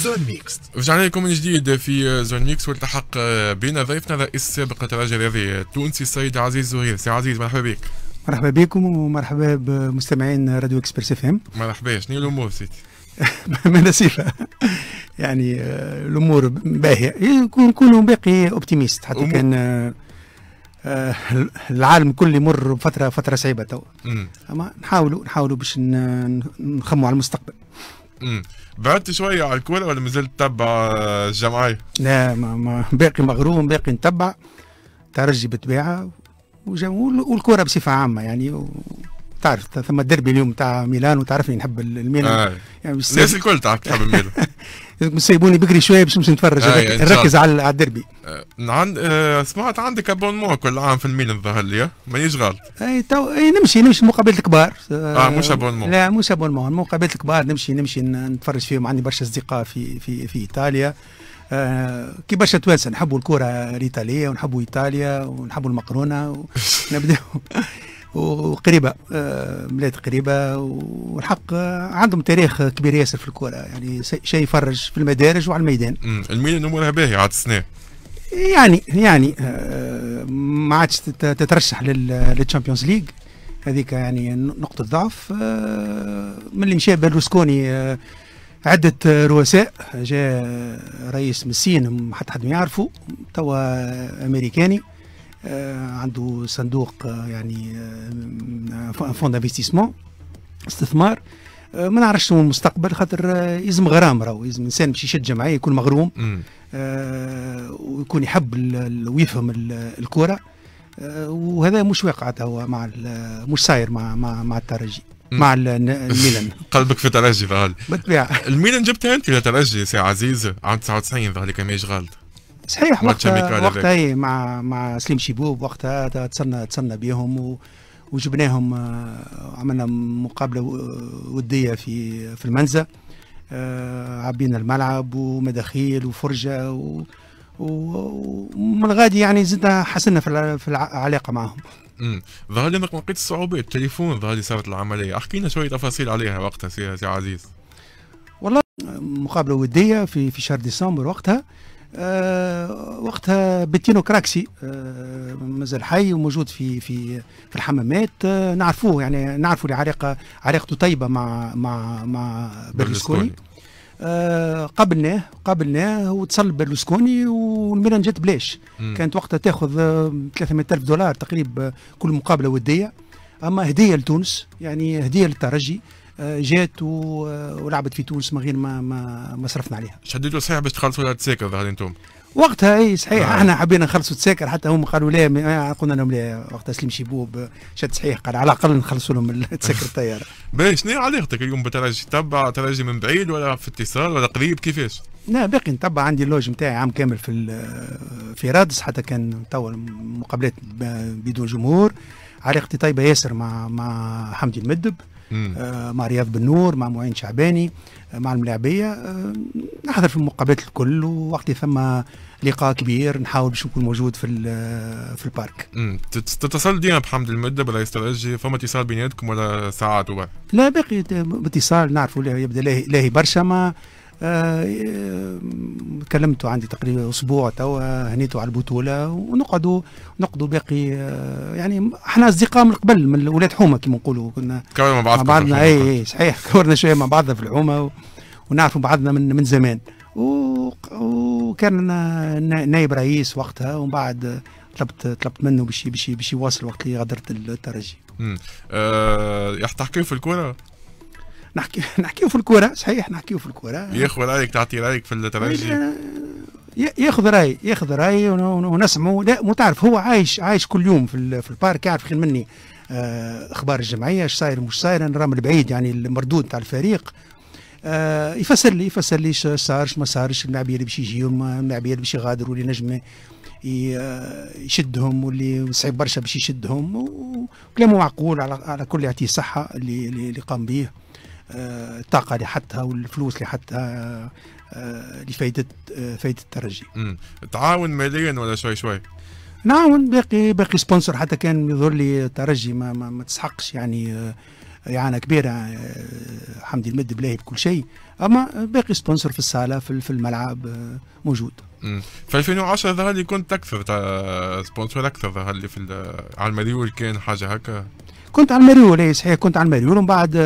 زون ميكس رجعنا لكم من جديد في زون ميكس والتحق بنا ضيفنا الرئيس السابق للترجي الرياضي التونسي السيد عزيز زهير سي عزيز مرحبا بك مرحبا بكم ومرحبا بمستمعين راديو اكسبرس اف ام مرحبا شنو الامور سيدي؟ ما صفة يعني آه، الامور باهيه نكونوا باقي اوبتيميست حتى كان آه، آه، العالم كل يمر بفتره فتره صعيبه تو اما نحاولوا نحاولوا باش نخموا على المستقبل بعدت شويه على الكوره ولا مازلت تتبع الجمعيه؟ آه، لا ما ما باقي مغروم باقي نتبع ترجي بالطبيعه والكوره بصفه عامه يعني تعرف ثم الدربي اليوم تاع ميلان وتعرفني يعني نحب الميلان آه. يعني الناس الكل تعرف تحب الميلان سيبوني بكري شويه باش نمشي نتفرج آه نركز على الدربي آه، عند آه سمعت عندك ابونمون كل عام في الميلان الظاهر لي مانيش غلط اي تو نمشي نمشي مقابله الكبار اه مش ابونمون لا مش ابونمون مقابله الكبار نمشي نمشي نتفرج فيهم عندي برشا اصدقاء في في في ايطاليا آه كي برشا توانسه نحبوا الكره الايطاليه ونحبوا ايطاليا ونحبوا المقرونه ونبداو وقريبه آه، بلاد قريبه والحق آه، عندهم تاريخ كبير ياسر في الكوره يعني شيء يفرج في المدارج وعلى الميدان الميلان امورها باهيه عاد السنه يعني يعني آه، ما عادش تترشح للتشامبيونز ليج هذيك يعني نقطه ضعف من اللي مشى بيرلوسكوني عدة رؤساء جاء رئيس من الصين حتى حد ما يعرفه توا أمريكاني آه، عنده صندوق آه، يعني آه، فوند انفستيسمون استثمار ما نعرفش شنو المستقبل خاطر يلزم غرام راهو يلزم انسان باش يشد جمعيه يكون مغروم آه ويكون يحب ويفهم الكره آه وهذا مش واقع هو مع مش صاير مع مع, مع الترجي مع الميلان قلبك في الترجي بالطبيعه الميلان جبتها انت للترجي سي عزيز عام 99 ظهر لي كان غلط صحيح وقتها وقتها اي مع مع سليم شيبوب وقتها تصلنا تصلنا بهم و وجبناهم آه، عملنا مقابله وديه في في المنزه آه، عبينا الملعب ومداخيل وفرجه ومن غادي يعني زدنا حسنا في, العلاقه معهم امم ظهر لي انك ما لقيتش الصعوبات التليفون ظهر لي صارت العمليه احكي لنا شويه تفاصيل عليها وقتها سي عزيز والله مقابله وديه في في شهر ديسمبر وقتها آه وقتها بتينو كراكسي آه مازال حي وموجود في في في الحمامات آه نعرفوه يعني نعرفوا لعلاقه علاقته طيبه مع مع مع برلسكوني آه قابلناه قابلناه واتصل برلوسكوني والميلان جات بلاش مم. كانت وقتها تاخذ 300000 آه، دولار تقريبا آه، كل مقابله وديه اما هديه لتونس يعني هديه للترجي آه، جات آه، ولعبت في تونس من غير ما ما, ما صرفنا عليها. شديتوا صحيح باش تخلصوا تساكر ظهر انتم. وقتها اي صحيح آه. احنا حبينا نخلصوا تساكر حتى هم قالوا لا قلنا لهم لا وقتها سليم شيبوب شد صحيح قال على الاقل نخلصوا لهم تساكر الطياره. باهي شنو علاقتك اليوم بترجي تبع ترجي من بعيد ولا في اتصال ولا قريب كيفاش؟ لا باقي نتبع عندي اللوج نتاعي عام كامل في في رادس حتى كان توا مقابلات بدون جمهور علاقتي طيبه ياسر مع مع حمدي المدب آه، مع رياض بن نور مع معين شعباني آه، مع الملاعبيه آه، نحضر في المقابلات الكل ووقت ثم لقاء كبير نحاول باش نكون موجود في في البارك تتصل ديما بحمد المده بلا يسترجي فما اتصال بيناتكم ولا ساعات وبعد لا باقي اتصال نعرفوا يبدا لاهي برشا ما آه، كلمته عندي تقريبا اسبوع توا آه، هنيتوا على البطوله ونقعدوا نقعدوا باقي آه، يعني احنا اصدقاء من قبل من ولاد حومه كما نقولوا كنا كبرنا مع بعضنا مع بعضنا اي اي صحيح كبرنا شويه مع بعضنا في الحومه و... ونعرفوا بعضنا من من زمان و... وكان نائب رئيس وقتها ومن بعد طلبت طلبت منه باش باش باش يواصل وقت اللي غادرت الترجي. امم أه... تحكيو في الكوره؟ نحكي نحكيو في الكوره صحيح نحكيو في الكوره ياخذ رايك تعطي رايك في الترجي آه، ياخذ راي ياخذ راي ونسمعه لا مو تعرف هو عايش عايش كل يوم في في البارك يعرف خير مني آه، اخبار الجمعيه ايش صاير مش صاير انا رام البعيد يعني المردود تاع الفريق آه يفسر لي يفسر لي شو صار ما صارش اللاعبيه اللي باش يجيو اللاعبيه اللي باش يغادروا اللي نجم آه، يشدهم واللي صعيب برشا باش يشدهم وكلامه معقول على, على كل يعطيه صحه اللي, اللي قام به آه، الطاقه اللي حطها والفلوس اللي حطها آه، آه، لفائده فائده الترجي. تعاون ماليا ولا شوي شوي؟ نعاون باقي باقي سبونسر حتى كان يظهر لي الترجي ما, ما, ما تسحقش يعني إعانة كبيرة حمدي المد بلاهي بكل شيء أما باقي سبونسر في الصالة في الملعب موجود في 2010 ظهر لي كنت أكثر سبونسر أكثر ظهر لي في على المريول كان حاجة هكا كنت على المريول إيه، صحيح كنت على المريول ومن بعد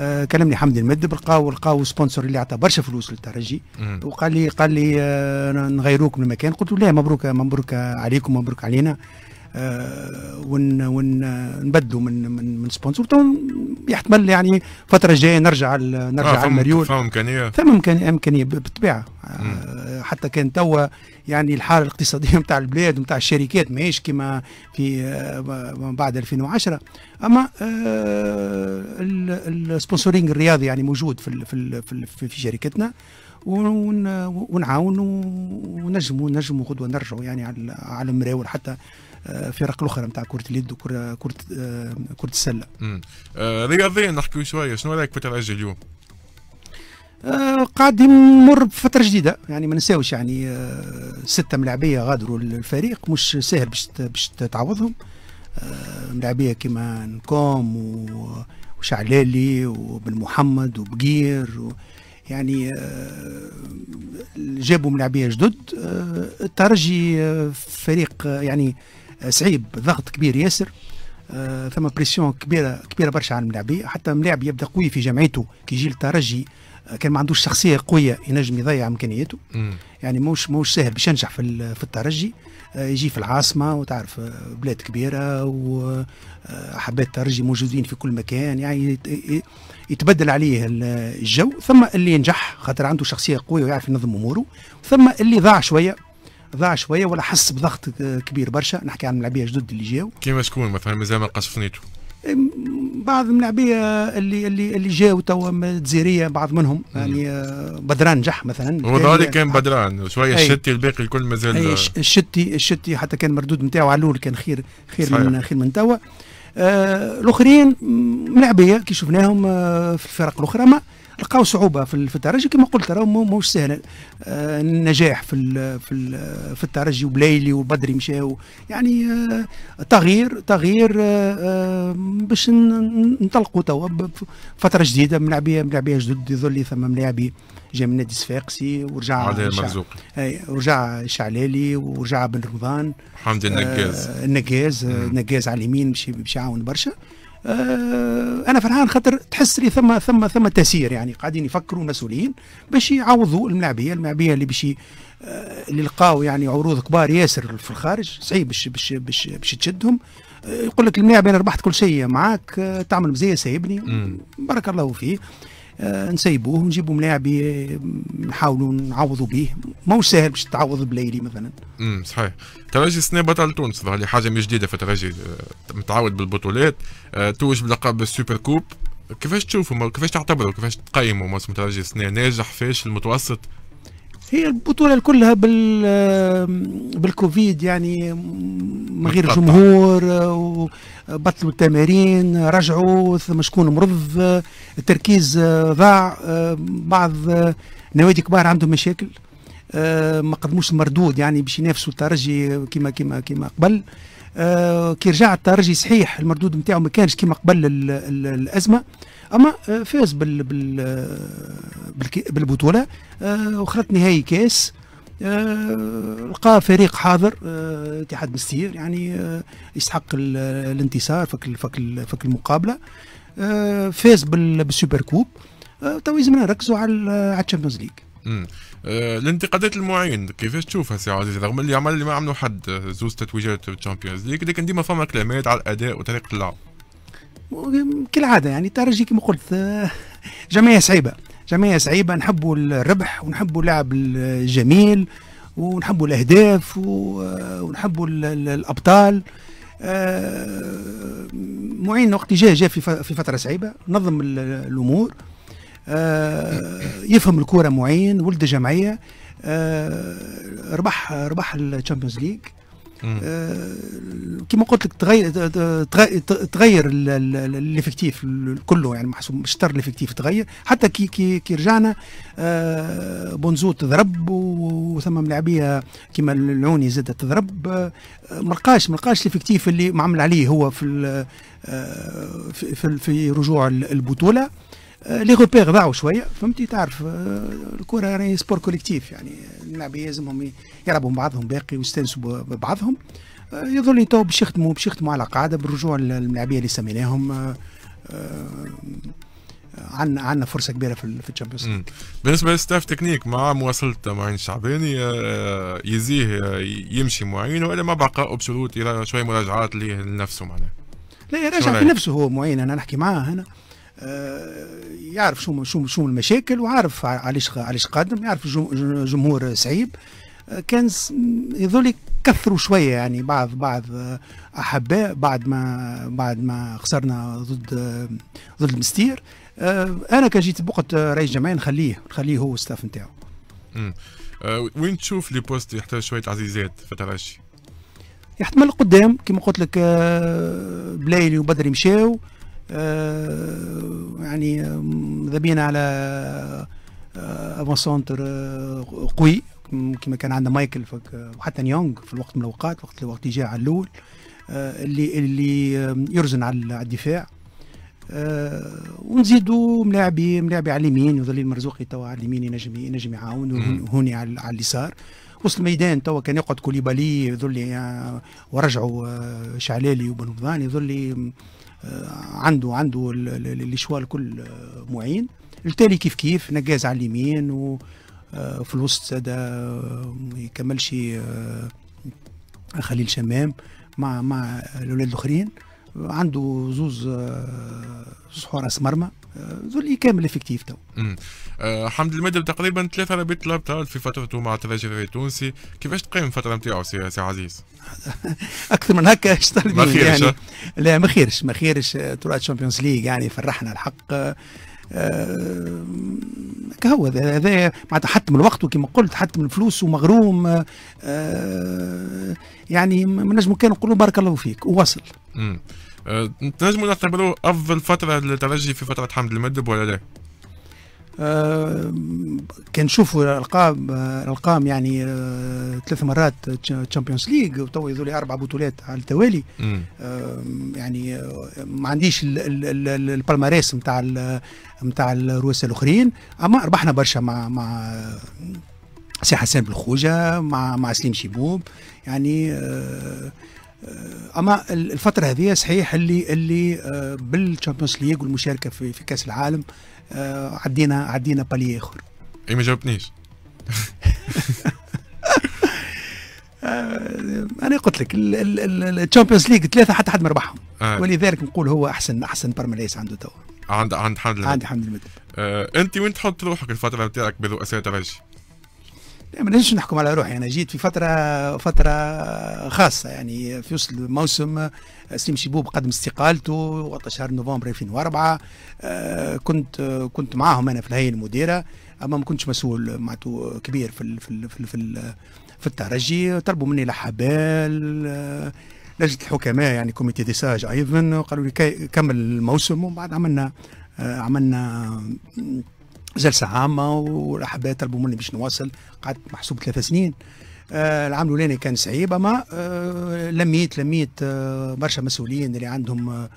آه، كلمني حمدي المد لقاو لقاو سبونسر اللي عطى برشا فلوس للترجي وقال لي قال لي آه، نغيروك من المكان قلت له لا مبروك مبروك عليكم مبروك علينا آه، ون ونبدلوا من من من سبونسور يحتمل يعني الفتره الجايه نرجع ال نرجع آه المريول فهم امكانيه فهم امكانيه امكانيه بالطبيعه آه، حتى كان توا يعني الحاله الاقتصاديه نتاع البلاد ونتاع الشركات ماهيش كما في من آه، بعد 2010 اما السبونسورينج الرياضي يعني موجود في في في, في شركتنا ونعاون ونجموا نجموا غدوه نرجعوا يعني على المراول حتى الفرق آه، الاخرى نتاع كره اليد وكره كره آه، كره السله. آه، رياضيا نحكي شويه شنو رايك في الترجي اليوم؟ قاعد يمر بفتره جديده يعني ما نساوش يعني سته ملاعبيه غادروا الفريق مش ساهل باش باش تعوضهم ملاعبيه كيما نكوم وشعلالي وبن محمد وبقير و يعني جابوا ملاعبيه جدد الترجي فريق يعني صعيب ضغط كبير ياسر آه، ثم بريسيون كبيره كبيره برشا على الملاعبيه حتى ملاعب يبدا قوي في جمعيته كي يجي للترجي آه، كان ما عندوش شخصيه قويه ينجم يضيع امكانياته يعني موش موش ساهل باش ينجح في في الترجي آه، يجي في العاصمه وتعرف بلاد كبيره وحبات الترجي موجودين في كل مكان يعني يتبدل عليه الجو ثم اللي ينجح خاطر عنده شخصيه قويه ويعرف ينظم اموره ثم اللي ضاع شويه ضاع شويه ولا حس بضغط آه, كبير برشا نحكي عن ملاعبيه جدد اللي جاو كيما شكون مثلا مازال ما قصفنيتو بعض الملاعبيه اللي اللي اللي جاو توا جزيريه بعض منهم يعني آه، بدران نجح مثلا هو كان بدران شويه الشتي الباقي الكل مازال الشتي الشتي حتى كان مردود نتاعو على الاول كان خير خير صحيح. من خير من توا آه الاخرين ملاعبيه كي شفناهم آه في الفرق الاخرى ما لقاو صعوبه في الترجي كما قلت راه ماهوش سهل آه، النجاح في في في الترجي وبليلي وبدري مشاو يعني آه، تغيير تغيير آه، باش ننطلقوا توا فتره جديده ملاعبيه ملاعبيه جدد يظل لي ثم ملاعبي جاي من نادي الصفاقسي ورجع اي ورجع الشعلالي ورجع بن رمضان حمدي النقاز النقاز النقاز على اليمين باش يعاون برشا آه، انا فرحان خاطر تحس لي ثم ثم ثم تسير يعني قاعدين يفكروا مسؤولين باش يعوضوا الملاعبيه الملاعبيه اللي باش آه، اللي لقاو يعني عروض كبار ياسر في الخارج صعيب باش باش باش, باش تشدهم آه، يقول لك الملاعب انا ربحت كل شيء معاك تعمل مزيه سايبني بارك الله فيه آه، نسيبوه ونجيبوا ملاعب نحاولوا نعوضوا به ماهوش ساهل باش تعوض بليلي مثلا امم صحيح ترجي السنه بطل تونس ظهر لي حاجه مش جديده في ترجي آه، متعود بالبطولات آه، توج بلقب السوبر كوب كيفاش تشوفوا كيفاش تعتبروا كيفاش تقيموا موسم ترجي السنه ناجح فاش المتوسط هي البطوله كلها بال بالكوفيد يعني من غير جمهور آه، وبطلوا التمارين رجعوا ثم شكون مرض آه، التركيز آه، ضاع بعض نوادي كبار عندهم مشاكل ما قدموش مردود يعني باش ينافسوا الترجي كما كما كما قبل كي رجع الترجي صحيح المردود نتاعو ما كانش كما قبل الازمه اما فاز بال بال بالبطوله وخلط نهائي كاس آه، لقى فريق حاضر آه، اتحاد مستير يعني آه، يستحق الانتصار فك فك فك المقابله فاز بالسوبر كوب تو لازمنا نركزوا على على الشامبيونز ليج الانتقادات المعين كيفاش تشوفها سي عزيز رغم اللي عمل اللي ما عملوا حد زوز تتويجات في الشامبيونز ليج لكن ديما فما كلامات على الاداء وطريقه اللعب كالعاده يعني الترجي كما قلت جمعيه صعيبه جمعيه صعيبه نحبوا الربح ونحبوا اللعب الجميل ونحبوا الاهداف ونحبوا الابطال آه، معين وقت جاء جاء في فتره صعيبه نظم الامور آه، يفهم الكوره معين ولد جمعيه آه، ربح ربح الشامبيونز ليج آه، كما قلت لك تغير آه، آه، تغير الليفكتيف كله يعني محسوب شطر الليفكتيف تغير حتى كي كي كي رجعنا بونزو تضرب وثم ملاعبيه كما العوني زاد تضرب ما لقاش ما لقاش اللي معمل عليه هو في في, في رجوع البطوله آه، لي روبير ضاعوا شويه فهمتي تعرف آه، الكره يعني سبور كوليكتيف يعني اللاعب يلزمهم يلعبوا بعضهم باقي ويستانسوا ببعضهم آه، يظل تو باش يخدموا باش يخدموا على قاعده بالرجوع للملاعبيه اللي سميناهم عندنا عندنا فرصه كبيره في في الشامبيونز بالنسبه للستاف تكنيك مع مواصله معين الشعباني يزيه يمشي معين ولا ما بقى ابسولوت شويه مراجعات لنفسه معناه لا يراجع في نفسه هو معين انا نحكي معاه هنا آه، يعرف شو شو شو المشاكل وعارف علاش علاش قادم يعرف جمهور صعيب آه، كان يظل كثروا شويه يعني بعض بعض آه، احباء بعد ما بعد ما خسرنا ضد ضد المستير انا كان جيت بوقت رئيس جمعيه نخليه نخليه هو الستاف نتاعو وين تشوف لي بوست يحتاج شويه عزيزات في الترشي؟ يحتمل قدام كما قلت لك بلايلي وبدري مشاو آه، يعني آه، ذبينا على افون آه، سونتر قوي كما كان عندنا مايكل وحتى نيونغ في الوقت من الاوقات وقت الوقت اللي جاء على الاول اللي اللي يرزن على الدفاع ونزيدوا ملاعبي ملاعبي على اليمين وظليل مرزوقي توا على اليمين ينجم ينجم يعاون وهوني على اليسار وسط الميدان توا كان يقعد كوليبالي يظل ورجعوا شعلالي وبن رمضان يظل آه، عنده عنده الاشوال كل آه، معين التالي كيف كيف نقاز على اليمين وفي آه، الوسط زاد يكملش خليل شمام مع مع الاولاد الاخرين عنده زوز صحور اسمرمه ذو كامل افكتيف تو آه، حمد المدب تقريبا ثلاثة ربيع طلاب في فترته مع الترجي التونسي كيفاش تقيم الفتره نتاعو سي عزيز؟ اكثر من هكا اشتغل ما يعني؟ خيرش يعني لا ما خيرش ما خيرش طلعت الشامبيونز ليغ يعني فرحنا الحق أه, آه، كهو هذا معناتها حتى من الوقت وكما قلت حتى من الفلوس ومغروم أه يعني ما نجمو كان نقولوا بارك الله فيك ووصل أه، تنجموا نعتبروا افضل فتره للترجي في فتره حمد المدب ولا لا؟ أه كنشوفوا الارقام الارقام يعني أه ثلاث مرات تشامبيونز ليج وتو يذولي اربع بطولات على التوالي أه يعني أه، ما عنديش البالماريس نتاع نتاع الرؤساء الاخرين اما ربحنا برشا مع مع سي حسان بالخوجه مع مع سليم شيبوب يعني أه، اما الفتره هذه صحيح اللي اللي آه، بالتشامبيونز ليج والمشاركه في في كاس العالم آه، عدينا عدينا بالي اخر اي ما جاوبتنيش آه، انا قلت لك الشامبيونز ليج ثلاثه حتى حد ما ربحهم آه. ولذلك نقول هو احسن احسن برمليس عنده توا عند عند حمد عند حمد المدرب آه انت وين تحط روحك الفتره بتاعك بذو اسير ترجي؟ ما نجمش نحكم على روحي انا جيت في فتره فتره خاصه يعني في وسط الموسم سليم شيبوب قدم استقالته وقت شهر نوفمبر 2004 آه، كنت كنت معاهم انا في الهيئه المديره اما ما كنتش مسؤول معناته كبير في في في, في, في الترجي طلبوا مني لحبال آه، لجنه الحكماء يعني كوميتي دي ساج ايضا قالوا لي كمل الموسم ومن بعد عملنا آه، عملنا جلسه عامه ورحبا طلبوا مني باش نواصل قعدت محسوب ثلاثة سنين آه العام الاولاني كان صعيب اما آه لميت لميت آه برشا مسؤولين اللي عندهم آه،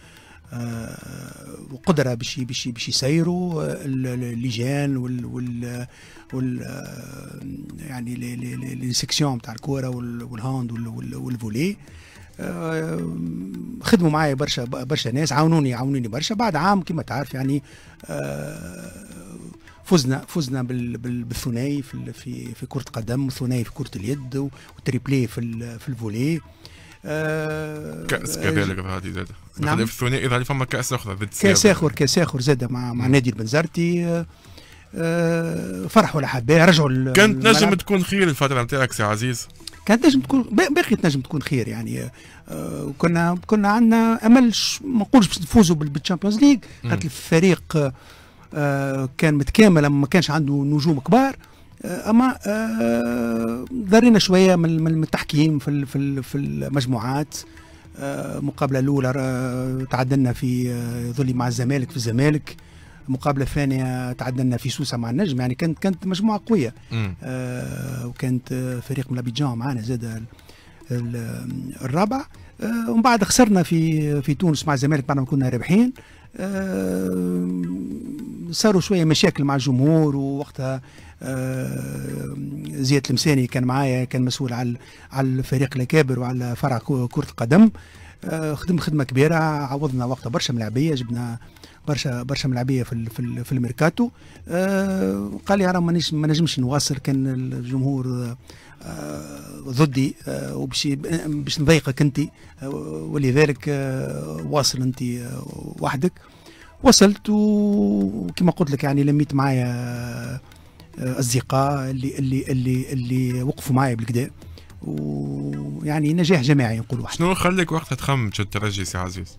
آه، قدره باش باش باش يسيروا آه، اللجان وال وال, وال يعني لي سيكسيون تاع الكوره والهاند والفولي خدموا معايا برشا برشا ناس عاونوني عاونوني برشا بعد عام كما تعرف يعني فزنا فزنا بالثنائي في في في كره قدم ثنائي في كره اليد وتريبلي في في الفولي آه كاس آه، كذلك هذه زاد نعم في الثنائي اذا فما كاس اخرى ضد كاس اخر كاس اخر زاد مع مع نادي البنزرتي آه، آه، فرحوا الاحباء رجعوا كانت نجم تكون خير الفتره نتاعك سي عزيز كانت نجم تكون باقي تنجم تكون خير يعني كنا كنا عندنا امل ما نقولش باش نفوزوا بالتشامبيونز ليغ الفريق آه، كان متكامل اما ما كانش عنده نجوم كبار آه، اما ضرينا آه، شويه من التحكيم في في في المجموعات المقابله الاولى تعدلنا في ظلي مع الزمالك في الزمالك المقابله الثانيه تعدلنا في سوسه مع النجم يعني كانت كانت مجموعه قويه وكانت فريق من ابيجان معنا زاد الرابع ومن بعد خسرنا في في تونس مع الزمالك بعد ما كنا رابحين آه، صاروا شويه مشاكل مع الجمهور ووقتها آه، زياد المساني كان معايا كان مسؤول على على الفريق الاكابر وعلى فرع كره القدم آه، خدم خدمه كبيره عوضنا وقتها برشا ملاعبيه جبنا برشا برشا ملاعبيه في في, في الميركاتو قال لي راه ما نجمش نواصل كان الجمهور آه، ضدي آه، وباش باش نضايقك انت آه، ولذلك واصل انت وحدك وصلت وكما قلت لك يعني لميت معايا اصدقاء اللي اللي اللي اللي وقفوا معايا بالكدا ويعني نجاح جماعي نقول واحد شنو خليك وقتها تخمم تشد ترجي سي عزيز؟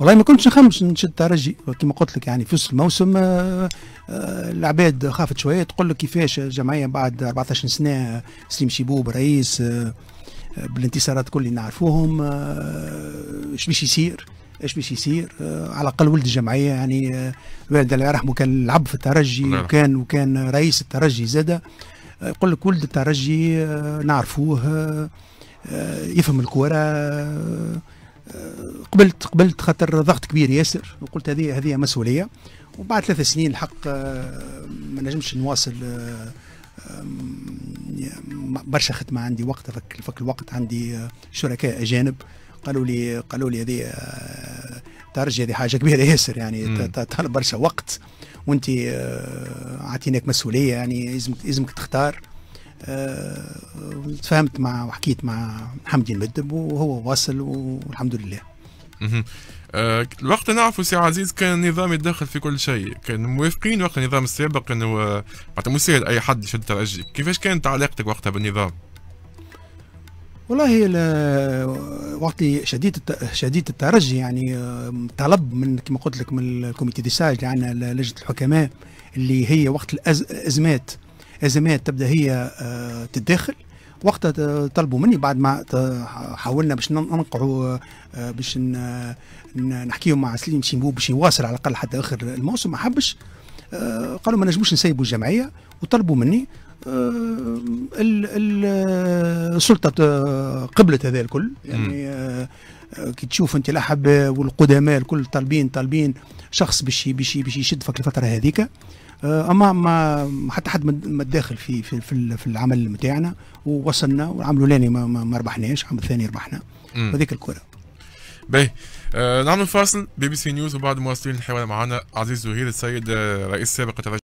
والله ما كنتش نخمش نشد ترجي كما قلت لك يعني في وسط الموسم آه، آه، العباد خافت شويه تقول لك كيفاش الجمعيه بعد 14 سنه سليم شيبوب رئيس آه، بالانتصارات كل اللي نعرفوهم اش باش يصير اش باش يصير على الاقل ولد الجمعيه يعني الوالد الله يرحمه كان لعب في الترجي نعم. وكان وكان رئيس الترجي زاده يقول لك ولد الترجي نعرفوه يفهم الكوره قبلت قبلت خاطر ضغط كبير ياسر وقلت هذه هذه مسؤوليه وبعد ثلاث سنين الحق آه، ما نجمش نواصل آه، برشا خدمه عندي وقت فك, فك الوقت عندي آه، شركاء اجانب قالوا لي قالوا لي هذه ترجي هذه حاجه كبيره ياسر يعني طالب برشا وقت وانت اعطيناك مسؤوليه يعني لازمك لازمك تختار آه، تفاهمت مع وحكيت مع حمدي المدب وهو واصل والحمد لله أه الوقت نعرفوا سي عزيز كان النظام يتدخل في كل شيء كان موافقين وقت النظام السابق انه آه، معناتها مساعد اي حد يشد ترجي كيفاش كانت علاقتك وقتها بالنظام والله وقت شديد شديد الترجي يعني آه، طلب من كما قلت لك من الكوميتي دي ساج اللي عندنا لجنه الحكماء اللي هي وقت الازمات ازمات تبدا هي آه، تتداخل وقتها طلبوا مني بعد ما حاولنا باش ننقعوا آه، باش نحكيو مع سليم شيمبو باش يواصل على الاقل حتى اخر الموسم ما حبش آه، قالوا ما نجموش نسيبوا الجمعيه وطلبوا مني السلطه قبلت هذا الكل يعني كي تشوف انت الاحباء والقدماء الكل طالبين طالبين شخص باش باش باش يشد فك الفتره هذيك آه، اما ما حتى حد ما تداخل في في في, العمل نتاعنا ووصلنا وعملوا الاولاني ما, ما ربحناش عمل الثاني ربحنا هذيك الكره باهي آه، نعمل فاصل بي بي سي نيوز وبعد مواصلين الحوار معنا عزيز زهير السيد آه، رئيس سابق